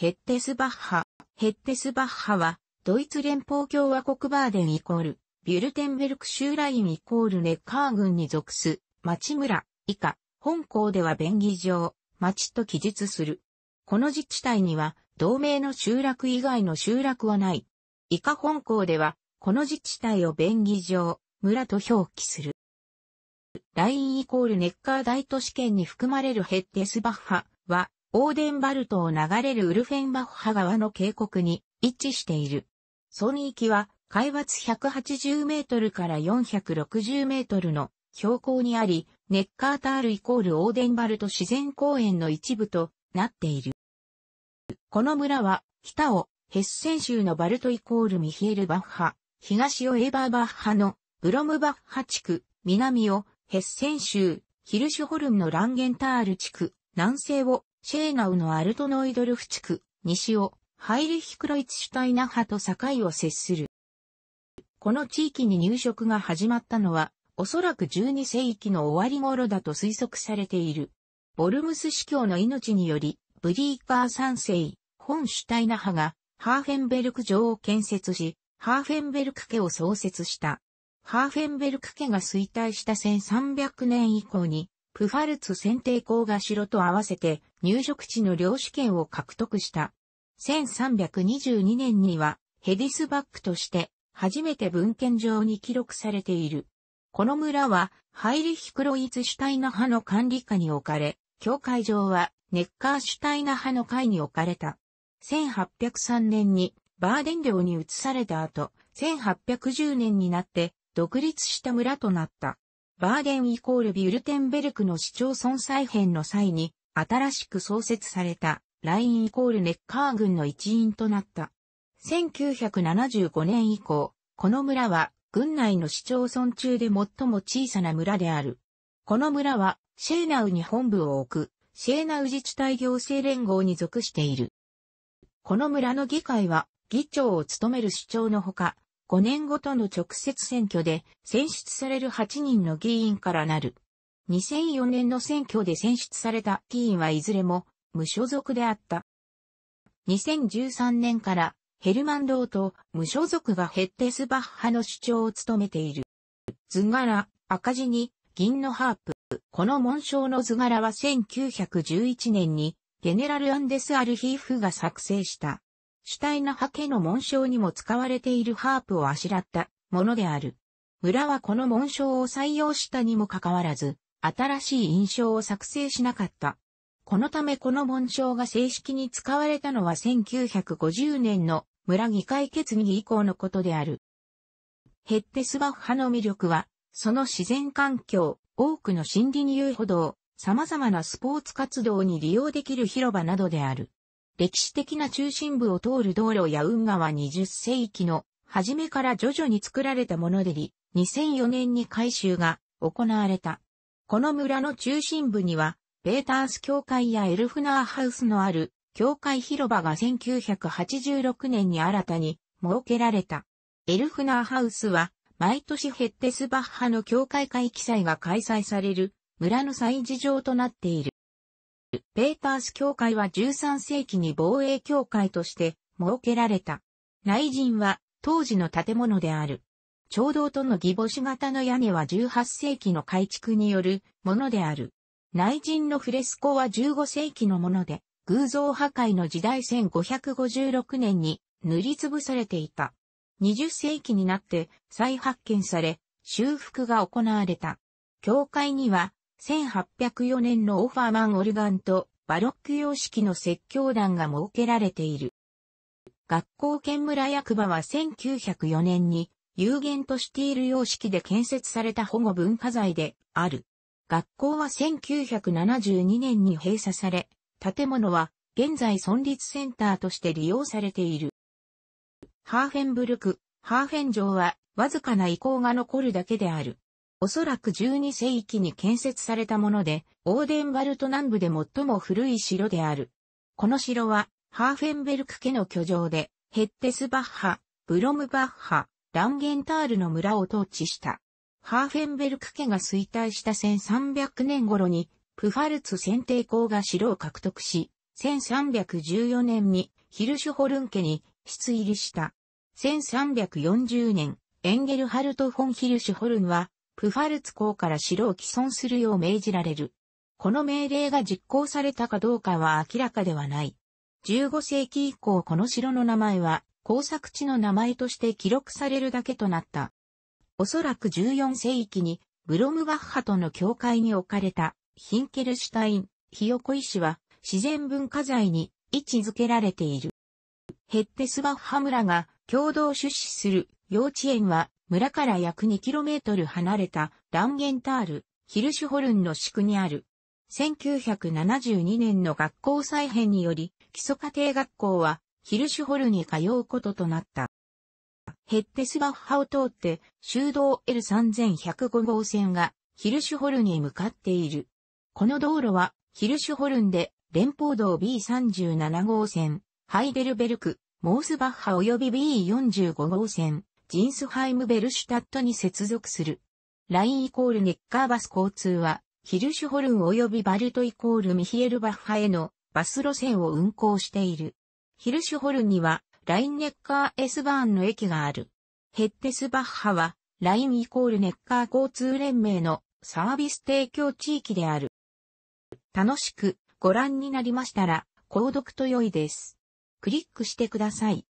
ヘッテスバッハ。ヘッテスバッハは、ドイツ連邦共和国バーデンイコール、ビュルテンベルク州ラインイコールネッカー郡に属す、町村、以下、本校では便宜上、町と記述する。この自治体には、同盟の集落以外の集落はない。以下本校では、この自治体を便宜上、村と表記する。ラインイコールネッカー大都市圏に含まれるヘッテスバッハは、オーデンバルトを流れるウルフェンバッハ川の渓谷に一致している。村域は海抜180メートルから460メートルの標高にあり、ネッカータールイコールオーデンバルト自然公園の一部となっている。この村は、北をヘッセン州のバルトイコールミヒエル・バッハ、東をエーバー・バッハのブロムバッハ地区、南をヘッセン州、ヒルシュホルムのランゲンタール地区、南西をシェーナウのアルトノイドルフ地区、西を、ハイリヒクロイツシュタイナハと境を接する。この地域に入植が始まったのは、おそらく12世紀の終わり頃だと推測されている。ボルムス司教の命により、ブリーカー三世、本シュタイナ派が、ハーフェンベルク城を建設し、ハーフェンベルク家を創設した。ハーフェンベルク家が衰退した1300年以降に、プファルツ選定校が城と合わせて入植地の領主権を獲得した。1322年にはヘディスバックとして初めて文献上に記録されている。この村はハイリヒクロイツシュタイナ派の管理下に置かれ、教会上はネッカーシュタイナ派の会に置かれた。1803年にバーデン領に移された後、1810年になって独立した村となった。バーデンイコールビュルテンベルクの市町村再編の際に、新しく創設された、ラインイコールネッカー軍の一員となった。1975年以降、この村は、軍内の市町村中で最も小さな村である。この村は、シェーナウに本部を置く、シェーナウ自治体行政連合に属している。この村の議会は、議長を務める市長のほか、5年ごとの直接選挙で選出される8人の議員からなる。2004年の選挙で選出された議員はいずれも無所属であった。2013年からヘルマンローと無所属がヘッテスバッハの主張を務めている。図柄、赤字に銀のハープ。この紋章の図柄は1911年にゲネラル・アンデス・アルヒーフが作成した。主体な派家の紋章にも使われているハープをあしらったものである。村はこの紋章を採用したにもかかわらず、新しい印象を作成しなかった。このためこの紋章が正式に使われたのは1950年の村議会決議以降のことである。ヘッテスバッハの魅力は、その自然環境、多くの森林遊歩道、様々なスポーツ活動に利用できる広場などである。歴史的な中心部を通る道路や運河は20世紀の初めから徐々に作られたものでり、2004年に改修が行われた。この村の中心部には、ベータース教会やエルフナーハウスのある教会広場が1986年に新たに設けられた。エルフナーハウスは、毎年ヘッテスバッハの教会会記載が開催される村の祭事場となっている。ペータース教会は13世紀に防衛教会として設けられた。内陣は当時の建物である。長道との義母子型の屋根は18世紀の改築によるものである。内陣のフレスコは15世紀のもので、偶像破壊の時代1556年に塗りつぶされていた。20世紀になって再発見され、修復が行われた。教会には1804年のオファーマンオルガンとバロック様式の説教団が設けられている。学校県村役場は1904年に有限としている様式で建設された保護文化財である。学校は1972年に閉鎖され、建物は現在存立センターとして利用されている。ハーフェンブルク、ハーフェン城はわずかな遺構が残るだけである。おそらく12世紀に建設されたもので、オーデンバルト南部で最も古い城である。この城は、ハーフェンベルク家の居城で、ヘッテスバッハ、ブロムバッハ、ランゲンタールの村を統治した。ハーフェンベルク家が衰退した1300年頃に、プファルツ選定校が城を獲得し、1314年にヒルシュホルン家に出入りした。1340年、エンゲルハルト・フォン・ヒルシュホルンはプファルツ公から城を毀損するよう命じられる。この命令が実行されたかどうかは明らかではない。15世紀以降この城の名前は工作地の名前として記録されるだけとなった。おそらく14世紀にブロムバッハとの境界に置かれたヒンケルシュタイン、ヒヨコ石は自然文化財に位置づけられている。ヘッテスバッハ村が共同出資する幼稚園は村から約 2km 離れたランゲンタール、ヒルシュホルンの宿にある。1972年の学校再編により、基礎家庭学校はヒルシュホルンに通うこととなった。ヘッテスバッハを通って修道 L3105 号線がヒルシュホルンに向かっている。この道路はヒルシュホルンで連邦道 B37 号線、ハイデルベルク、モースバッハ及び B45 号線、ジンスハイムベルシュタットに接続する。ラインイコールネッカーバス交通は、ヒルシュホルン及びバルトイコールミヒエルバッハへのバス路線を運行している。ヒルシュホルンには、ラインネッカー S バーンの駅がある。ヘッテスバッハは、ラインイコールネッカー交通連盟のサービス提供地域である。楽しくご覧になりましたら、購読と良いです。クリックしてください。